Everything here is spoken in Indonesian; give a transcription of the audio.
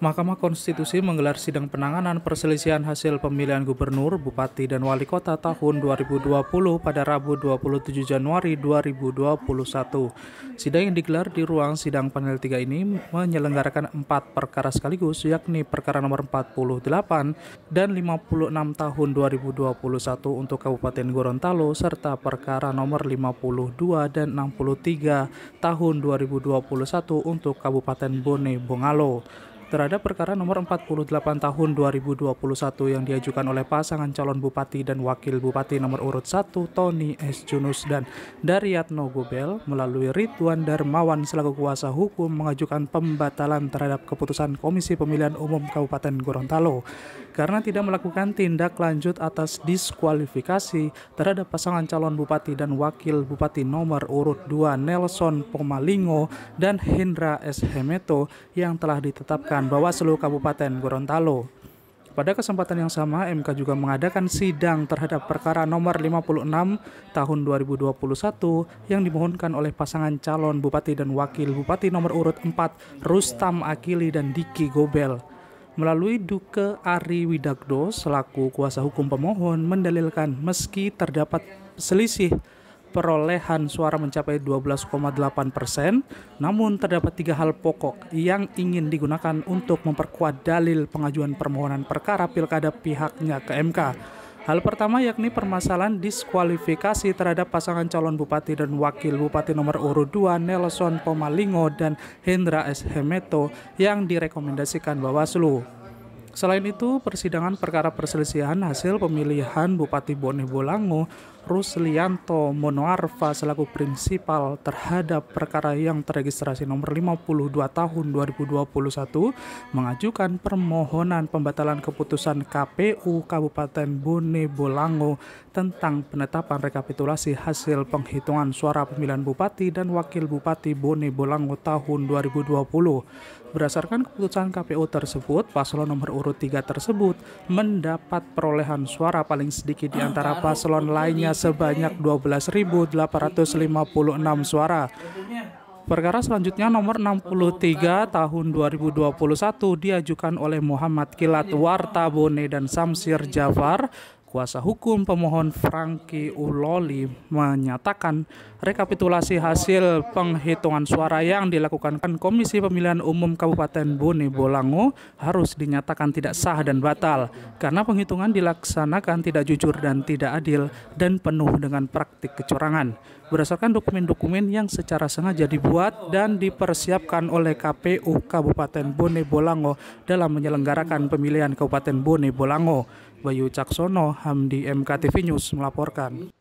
Mahkamah Konstitusi menggelar sidang penanganan perselisihan hasil pemilihan gubernur, bupati, dan wali kota tahun 2020 pada Rabu 27 Januari 2021. Sidang yang digelar di ruang sidang panel 3 ini menyelenggarakan empat perkara sekaligus, yakni perkara nomor 48 dan 56 tahun 2021 untuk Kabupaten Gorontalo, serta perkara nomor 52 dan 63 tahun 2021 untuk Kabupaten Bone Bongalo terhadap perkara nomor 48 tahun 2021 yang diajukan oleh pasangan calon bupati dan wakil bupati nomor urut 1 Tony S. Junus dan Daryatno Gobel melalui Ridwan Darmawan selaku kuasa hukum mengajukan pembatalan terhadap keputusan Komisi Pemilihan Umum Kabupaten Gorontalo karena tidak melakukan tindak lanjut atas diskualifikasi terhadap pasangan calon bupati dan wakil bupati nomor urut 2 Nelson Pomalingo dan Hendra S. Hemeto yang telah ditetapkan peraturan Bawaslu Kabupaten Gorontalo. Pada kesempatan yang sama, MK juga mengadakan sidang terhadap perkara nomor 56 tahun 2021 yang dimohonkan oleh pasangan calon bupati dan wakil bupati nomor urut 4 Rustam Akili dan Diki Gobel. Melalui Duke Ari Widagdo selaku kuasa hukum pemohon mendalilkan meski terdapat selisih perolehan suara mencapai 12,8 persen, namun terdapat tiga hal pokok yang ingin digunakan untuk memperkuat dalil pengajuan permohonan perkara pilkada pihaknya ke MK. Hal pertama yakni permasalahan diskualifikasi terhadap pasangan calon bupati dan wakil bupati nomor urut 2 Nelson Pomalingo dan Hendra S. Hemeto yang direkomendasikan Bawaslu. Selain itu, persidangan perkara perselisihan hasil pemilihan Bupati Bone Bolango Ruslianto Monoarfa selaku prinsipal terhadap perkara yang terregistrasi nomor 52 tahun 2021 mengajukan permohonan pembatalan keputusan KPU Kabupaten Bone Bolango tentang penetapan rekapitulasi hasil penghitungan suara pemilihan bupati dan wakil bupati Bone Bolango tahun 2020. Berdasarkan keputusan KPU tersebut, paslon nomor urut 3 tersebut mendapat perolehan suara paling sedikit di ah, antara paslon lainnya sebanyak 12.856 suara. Perkara selanjutnya nomor 63 tahun 2021 diajukan oleh Muhammad Kilat Wartabone dan Samsir Jafar Kuasa hukum pemohon Frankie Uloli menyatakan rekapitulasi hasil penghitungan suara yang dilakukan Komisi Pemilihan Umum Kabupaten Bone Bolango harus dinyatakan tidak sah dan batal karena penghitungan dilaksanakan tidak jujur dan tidak adil dan penuh dengan praktik kecurangan berdasarkan dokumen-dokumen yang secara sengaja dibuat dan dipersiapkan oleh KPU Kabupaten Bone Bolango dalam menyelenggarakan pemilihan Kabupaten Bone Bolango. Bayu Caksono, Hamdi MKTV News melaporkan.